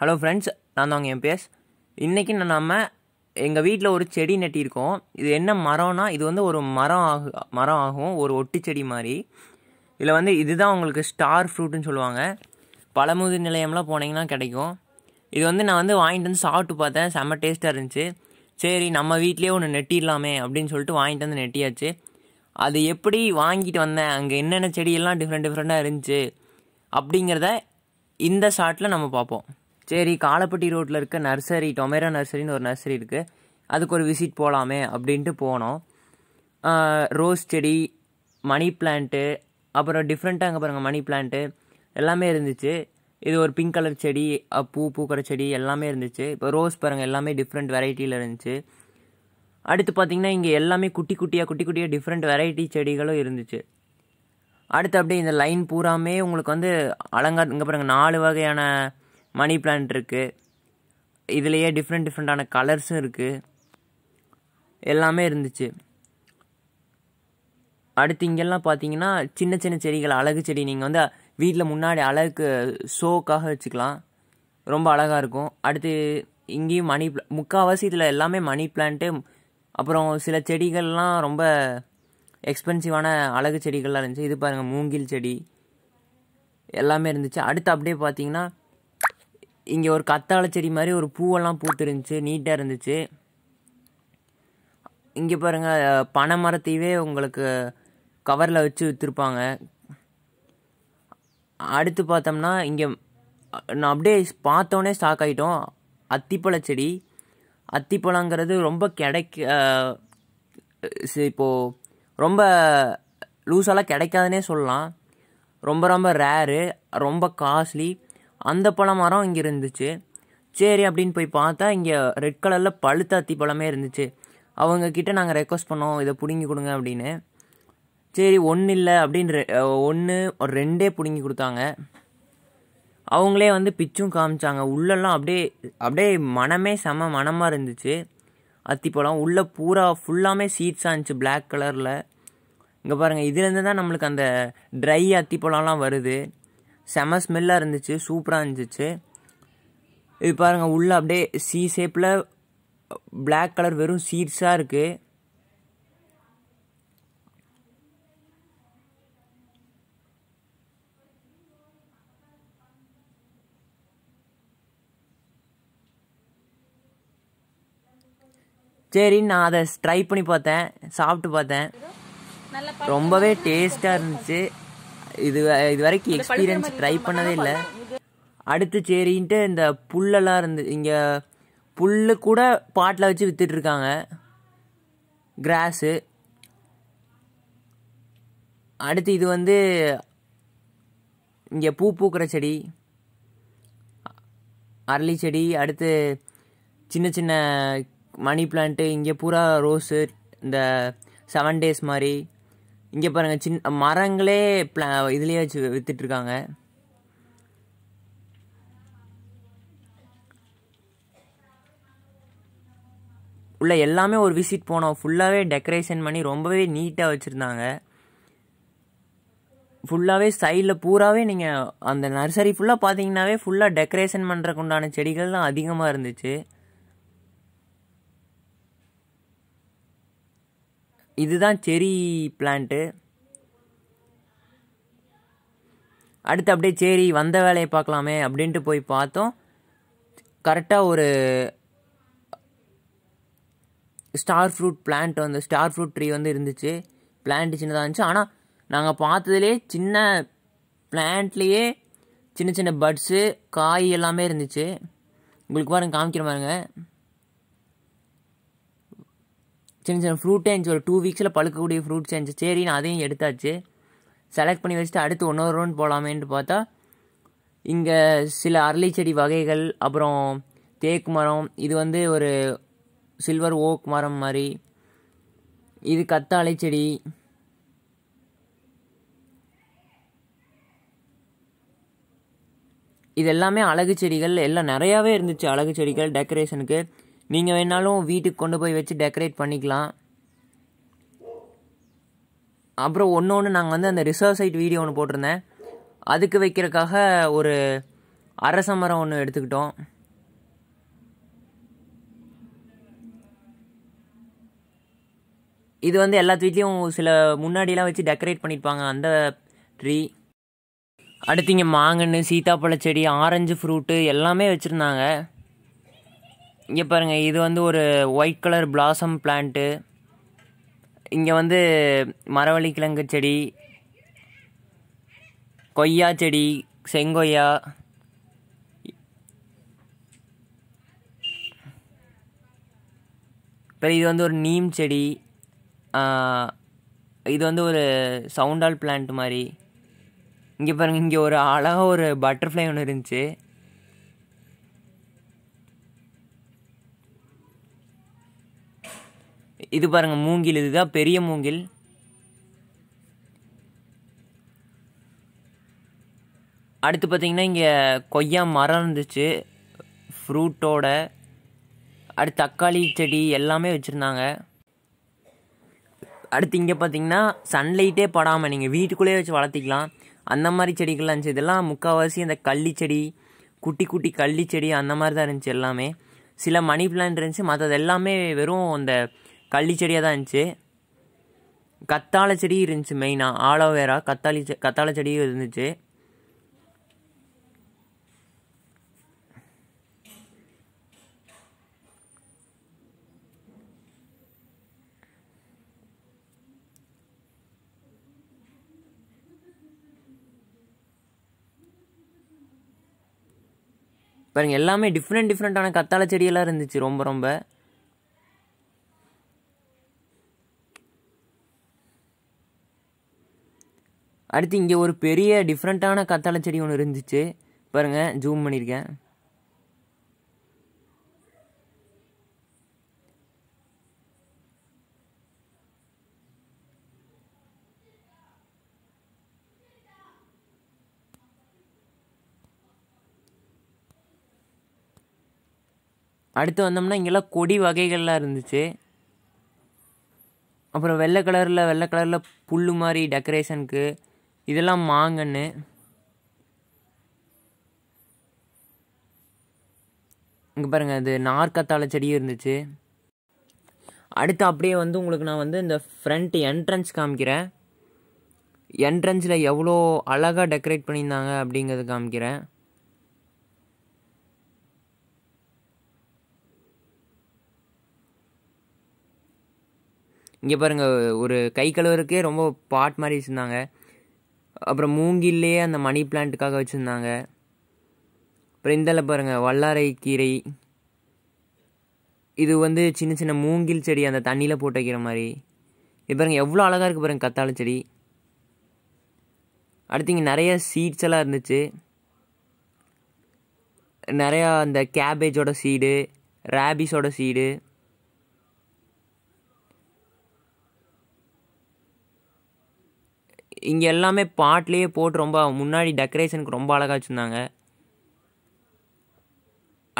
hello friends நான் தாங்க என் base இன்றைக்கி நம்ம எங்கள் வீட்டில் ஒரு செடி நட்டியிருக்கோம் இது என்ன மரம்னா இது வந்து ஒரு மரம் ஆகு மரம் ஆகும் ஒரு ஒட்டு செடி மாதிரி இதில் வந்து இதுதான் உங்களுக்கு ஸ்டார் ஃப்ரூட்டுன்னு சொல்லுவாங்க பழமுதிர் நிலையம்லாம் போனீங்கன்னா கிடைக்கும் இது வந்து நான் வந்து வாங்கிட்டு வந்து சாப்பிட்டு பார்த்தேன் செம்ம டேஸ்ட்டாக இருந்துச்சு சரி நம்ம வீட்லேயே ஒன்று நெட்டிடலாமே அப்படின்னு சொல்லிட்டு வாங்கிட்டு வந்து நெட்டியாச்சு அது எப்படி வாங்கிட்டு வந்தேன் அங்கே என்னென்ன செடியெல்லாம் டிஃப்ரெண்ட் டிஃப்ரெண்ட்டாக இருந்துச்சு அப்படிங்கிறத இந்த ஷாட்டில் நம்ம பார்ப்போம் சரி காலப்பட்டி ரோட்டில் இருக்க நர்சரி டொமேரோ நர்சரின்னு ஒரு நர்சரி இருக்குது அதுக்கு ஒரு விசிட் போகலாமே அப்படின்ட்டு போனோம் ரோஸ் செடி மணி பிளான்ட்டு அப்புறம் டிஃப்ரெண்ட்டாக அங்கே பாருங்கள் மணி பிளான்ட்டு எல்லாமே இருந்துச்சு இது ஒரு பிங்க் கலர் செடி பூ பூக்கிற செடி எல்லாமே இருந்துச்சு இப்போ ரோஸ் பாருங்கள் எல்லாமே டிஃப்ரெண்ட் வெரைட்டியில் இருந்துச்சு அடுத்து பார்த்திங்கன்னா இங்கே எல்லாமே குட்டி குட்டியாக குட்டி குட்டியாக டிஃப்ரெண்ட் வெரைட்டி செடிகளும் இருந்துச்சு அடுத்து அப்படியே இந்த லைன் பூராமே உங்களுக்கு வந்து அலங்கார் இங்கே பாருங்கள் நாலு வகையான மணி பிளான்ட் இருக்குது இதுலேயே டிஃப்ரெண்ட் டிஃப்ரெண்ட்டான கலர்ஸும் இருக்குது எல்லாமே இருந்துச்சு அடுத்து இங்கெல்லாம் பார்த்தீங்கன்னா சின்ன சின்ன செடிகள் அழகு செடி நீங்கள் வந்து வீட்டில் முன்னாடி அழகுக்கு ஷோக்காக வச்சுக்கலாம் ரொம்ப அழகாக இருக்கும் அடுத்து இங்கேயும் மணி முக்கால்வாசி இதில் எல்லாமே மணி பிளான்ட்டு அப்புறம் சில செடிகள்லாம் ரொம்ப எக்ஸ்பென்சிவான அழகு செடிகள்லாம் இருந்துச்சு இது பாருங்கள் மூங்கில் செடி எல்லாமே இருந்துச்சு அடுத்து அப்படியே பார்த்தீங்கன்னா இங்கே ஒரு கத்தாழை செடி மாதிரி ஒரு பூவெல்லாம் பூத்துருந்துச்சு நீட்டாக இருந்துச்சு இங்கே பாருங்கள் பனை மரத்தையவே உங்களுக்கு கவரில் வச்சு விற்றுருப்பாங்க அடுத்து பார்த்தோம்னா இங்கே நான் அப்படியே பார்த்தோன்னே ஸ்டாக் ஆகிட்டோம் அத்திப்பழ செடி அத்திப்பழங்கிறது ரொம்ப கிடைக்க இப்போது ரொம்ப லூஸாலாம் கிடைக்காதுன்னே சொல்லலாம் ரொம்ப ரொம்ப ரேரு ரொம்ப காஸ்ட்லி அந்த பழ மரம் இங்கே இருந்துச்சு சரி அப்படின்னு போய் பார்த்தா இங்கே ரெட் கலரில் பழுத்த அத்தி பழமே இருந்துச்சு அவங்கக்கிட்ட நாங்கள் ரெக்வஸ்ட் பண்ணோம் இதை பிடுங்கி கொடுங்க அப்படின்னு சரி ஒன்றும் இல்லை அப்படின்னு ஒன்று ஒரு ரெண்டே பிடுங்கி கொடுத்தாங்க அவங்களே வந்து பிச்சும் காமிச்சாங்க உள்ளெல்லாம் அப்படியே அப்படியே மனமே செம மனமாக இருந்துச்சு அத்திப்பழம் உள்ளே பூரா ஃபுல்லாமே சீட்ஸாக இருந்துச்சு பிளாக் கலரில் இங்கே பாருங்கள் இதுலேருந்து தான் நம்மளுக்கு அந்த ட்ரை அத்திப்பழம்லாம் வருது செம ஸ்மெல்லாக இருந்துச்சு சூப்பராக இருந்துச்சு இது பாருங்கள் உள்ளே அப்படியே சி ஷேப்பில் பிளாக் கலர் வெறும் சீட்ஸாக இருக்குது சரி நான் அதை ட்ரை பண்ணி பார்த்தேன் சாப்பிட்டு பார்த்தேன் ரொம்பவே டேஸ்ட்டாக இருந்துச்சு இது இது வரைக்கும் எக்ஸ்பீரியன்ஸ் ட்ரை பண்ணதே இல்லை அடுத்து சரின்ட்டு இந்த புல்லெல்லாம் இருந்து இங்கே புல்லு கூட பாட்டில் வச்சு விற்றுட்ருக்காங்க கிராஸு அடுத்து இது வந்து இங்கே பூ பூக்கிற செடி அரளி செடி அடுத்து சின்ன சின்ன மணி பிளான்ட்டு இங்கே பூரா ரோஸு இந்த செவன் டேஸ் மாதிரி இங்கே பாருங்கள் சின்ன மரங்களே பிளா இதுலேயே வச்சு விற்றுட்ருக்காங்க உள்ளே எல்லாமே ஒரு விசிட் போனோம் ஃபுல்லாகவே டெக்கரேஷன் பண்ணி ரொம்பவே நீட்டாக வச்சுருந்தாங்க ஃபுல்லாகவே சைடில் பூராவே நீங்கள் அந்த நர்சரி ஃபுல்லாக பார்த்தீங்கன்னாவே ஃபுல்லாக டெக்கரேஷன் பண்ணுறக்குண்டான செடிகள் தான் அதிகமாக இருந்துச்சு இதுதான் செரி பிளான்ட்டு அடுத்து அப்படியே சரி வந்த வேலையை பார்க்கலாமே அப்படின்ட்டு போய் பார்த்தோம் கரெக்டாக ஒரு ஸ்டார் ஃப்ரூட் பிளான்ட் வந்து ஸ்டார் ஃப்ரூட் ட்ரீ வந்து இருந்துச்சு பிளான்ட் சின்னதாக இருந்துச்சு ஆனால் நாங்கள் பார்த்ததுலே சின்ன பிளான்ட்லேயே சின்ன சின்ன பட்ஸு காய் எல்லாமே இருந்துச்சு உங்களுக்கு பாருங்கள் காமிக்கிற பாருங்கள் சின்ன சின்ன ஃப்ரூட்டே இருந்துச்சு ஒரு டூ வீக்ஸில் பழுக்கக்கூடிய ஃப்ரூட்ஸ் இருந்துச்சு சரின்னு அதையும் எடுத்தாச்சு செலக்ட் பண்ணி வச்சுட்டு அடுத்து ஒன்றொரு ரவுண்ட் போகலாமேன்ட்டு பார்த்தா இங்கே சில அரளி செடி வகைகள் அப்புறம் தேக்கு மரம் இது வந்து ஒரு சில்வர் ஓக் மரம் மாதிரி இது கத்தாழை செடி இது எல்லாமே அழகு செடிகள் எல்லாம் நிறையாவே இருந்துச்சு அழகு செடிகள் டெக்கரேஷனுக்கு நீங்கள் வேணாலும் வீட்டுக்கு கொண்டு போய் வச்சு டெக்கரேட் பண்ணிக்கலாம் அப்புறம் ஒன்று ஒன்று நாங்கள் வந்து அந்த ரிசர்வ் சைட் வீடியோ ஒன்று போட்டிருந்தேன் அதுக்கு வைக்கிறக்காக ஒரு அரச மரம் ஒன்று எடுத்துக்கிட்டோம் இது வந்து எல்லாத்து வீட்லேயும் சில முன்னாடியெலாம் வச்சு டெக்கரேட் பண்ணியிருப்பாங்க அந்த ட்ரீ அடுத்து இங்கே மாங்கன்று சீத்தாப்பழ செடி ஆரஞ்சு ஃப்ரூட்டு எல்லாமே வச்சுருந்தாங்க இங்கே பாருங்கள் இது வந்து ஒரு ஒயிட் கலர் பிளாசம் பிளான்ட்டு இங்கே வந்து மரவள்ளி கிழங்கு செடி கொய்யா செடி செங்கொய்யா இப்போ இது வந்து ஒரு நீம் செடி இது வந்து ஒரு சவுண்டால் பிளான்ட் மாதிரி இங்கே பாருங்கள் இங்கே ஒரு அழகாக ஒரு பட்டர்ஃப்ளை ஒன்று இருந்துச்சு இது பாருங்கள் மூங்கில் இதுதான் பெரிய மூங்கில் அடுத்து பார்த்திங்கன்னா இங்கே கொய்யா மரம் இருந்துச்சு ஃப்ரூட்டோட அடுத்து தக்காளி செடி எல்லாமே வச்சுருந்தாங்க அடுத்து இங்கே பார்த்தீங்கன்னா சன்லைட்டே படாமல் நீங்கள் வீட்டுக்குள்ளேயே வச்சு வளர்த்திக்கலாம் அந்த மாதிரி செடிகள்லாம் இருந்துச்சு இதெல்லாம் முக்கால்வாசி அந்த கள்ளி செடி குட்டி குட்டி கள்ளி செடி அந்த மாதிரி தான் இருந்துச்சு எல்லாமே சில மணி பிளான்ட் இருந்துச்சு மற்றது எல்லாமே வெறும் அந்த கள்ளி செடியாக தான் இருந்துச்சு கத்தாழை செடி இருந்துச்சு மெயினாக ஆலோவேரா கத்தாளி செ கத்தாழை செடியும் இருந்துச்சு பாருங்கள் எல்லாமே டிஃப்ரெண்ட் டிஃப்ரெண்ட்டான கத்தாழை செடியெல்லாம் இருந்துச்சு ரொம்ப ரொம்ப அடுத்து இங்கே ஒரு பெரிய டிஃப்ரெண்ட்டான கத்தாழை செடி ஒன்று இருந்துச்சு பாருங்கள் ஜூம் பண்ணியிருக்கேன் அடுத்து வந்தோம்னா இங்கெல்லாம் கொடி வகைகள்லாம் இருந்துச்சு அப்புறம் வெள்ளை கலரில் வெள்ளை கலரில் புல் மாதிரி டெக்கரேஷனுக்கு இதெல்லாம் மாங்கன்னு இங்கே பாருங்கள் அது நாற்கத்தாழ செடி இருந்துச்சு அடுத்து அப்படியே வந்து உங்களுக்கு நான் வந்து இந்த ஃப்ரண்ட் என்ட்ரன்ஸ் காமிக்கிறேன் என்ட்ரன்ஸில் எவ்வளோ அழகாக டெக்கரேட் பண்ணியிருந்தாங்க அப்படிங்கிறது காமிக்கிறேன் இங்கே பாருங்கள் ஒரு கை கழுவுறக்கே ரொம்ப பாட் மாதிரி வச்சுருந்தாங்க அப்புறம் மூங்கில்லையே அந்த மணி பிளான்ட்டுக்காக வச்சுருந்தாங்க அப்புறம் இந்தால் பாருங்கள் வல்லாரை கீரை இது வந்து சின்ன சின்ன மூங்கில் செடி அந்த தண்ணியில் போட்டு வைக்கிற மாதிரி இது பாருங்கள் எவ்வளோ அழகாக இருக்குது பாருங்கள் கத்தாழை செடி அடுத்து இங்கே நிறைய சீட்ஸ் எல்லாம் இருந்துச்சு நிறையா அந்த கேபேஜோட சீடு ரேபிஸோட சீடு இங்கே எல்லாமே பாட்லேயே போட்டு ரொம்ப முன்னாடி டெக்கரேஷனுக்கு ரொம்ப அழகாக வச்சுருந்தாங்க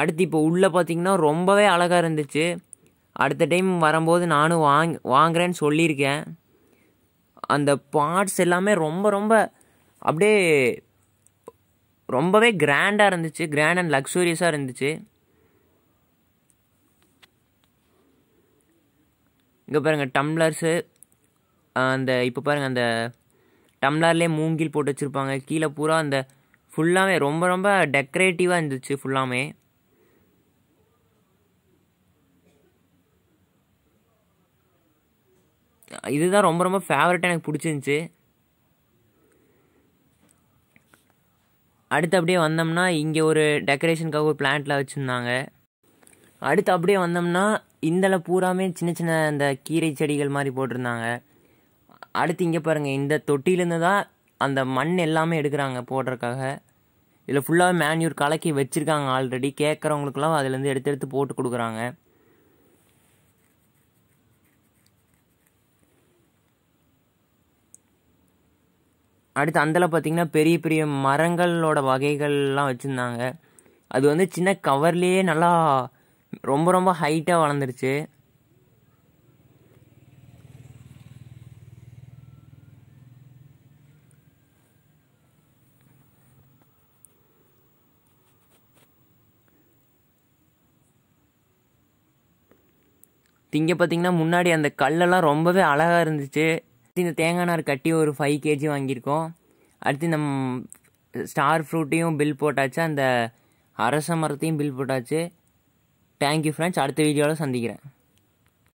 அடுத்து இப்போ உள்ளே பார்த்திங்கன்னா ரொம்பவே அழகாக இருந்துச்சு அடுத்த டைம் வரும்போது நானும் வாங் வாங்குறேன்னு சொல்லியிருக்கேன் அந்த பார்ட்ஸ் எல்லாமே ரொம்ப ரொம்ப அப்படியே ரொம்பவே கிராண்டாக இருந்துச்சு கிராண்ட் அண்ட் லக்ஸூரியஸாக இருந்துச்சு இங்கே பாருங்கள் டம்ளர்ஸு அந்த இப்போ பாருங்கள் அந்த டம்ளர்லேயே மூங்கில் போட்டு வச்சுருப்பாங்க கீழே பூரா அந்த ஃபுல்லாமே ரொம்ப ரொம்ப டெக்கரேட்டிவாக இருந்துச்சு ஃபுல்லாமே இதுதான் ரொம்ப ரொம்ப ஃபேவரட்டாக எனக்கு பிடிச்சிருந்துச்சி அடுத்து அப்படியே வந்தோம்னா இங்கே ஒரு டெக்கரேஷனுக்காக ஒரு பிளான்ட்டில் வச்சுருந்தாங்க அடுத்து அப்படியே வந்தோம்னா இந்தல பூராமே சின்ன சின்ன அந்த கீரை செடிகள் மாதிரி போட்டிருந்தாங்க அடுத்து இங்கே பாருங்கள் இந்த தொட்டிலேருந்து தான் அந்த மண் எல்லாமே எடுக்கிறாங்க போடுறதுக்காக இதில் ஃபுல்லாக மேன்யூர் கலக்கி வச்சுருக்காங்க ஆல்ரெடி கேட்குறவங்களுக்குலாம் அதுலேருந்து எடுத்து எடுத்து போட்டு கொடுக்குறாங்க அடுத்து அந்தல பார்த்தீங்கன்னா பெரிய பெரிய மரங்களோட வகைகள்லாம் வச்சுருந்தாங்க அது வந்து சின்ன கவர்லேயே நல்லா ரொம்ப ரொம்ப ஹைட்டாக வளர்ந்துருச்சு இங்கே பார்த்தீங்கன்னா முன்னாடி அந்த கல்லெல்லாம் ரொம்பவே அழகாக இருந்துச்சு அடுத்து இந்த தேங்காய் நார் கட்டி ஒரு ஃபைவ் கேஜி வாங்கியிருக்கோம் அடுத்து இந்த ஸ்டார் ஃப்ரூட்டையும் பில் போட்டாச்சு அந்த அரச மரத்தையும் பில் போட்டாச்சு தேங்க்யூ ஃப்ரெண்ட்ஸ் அடுத்த வீடியோவில் சந்திக்கிறேன்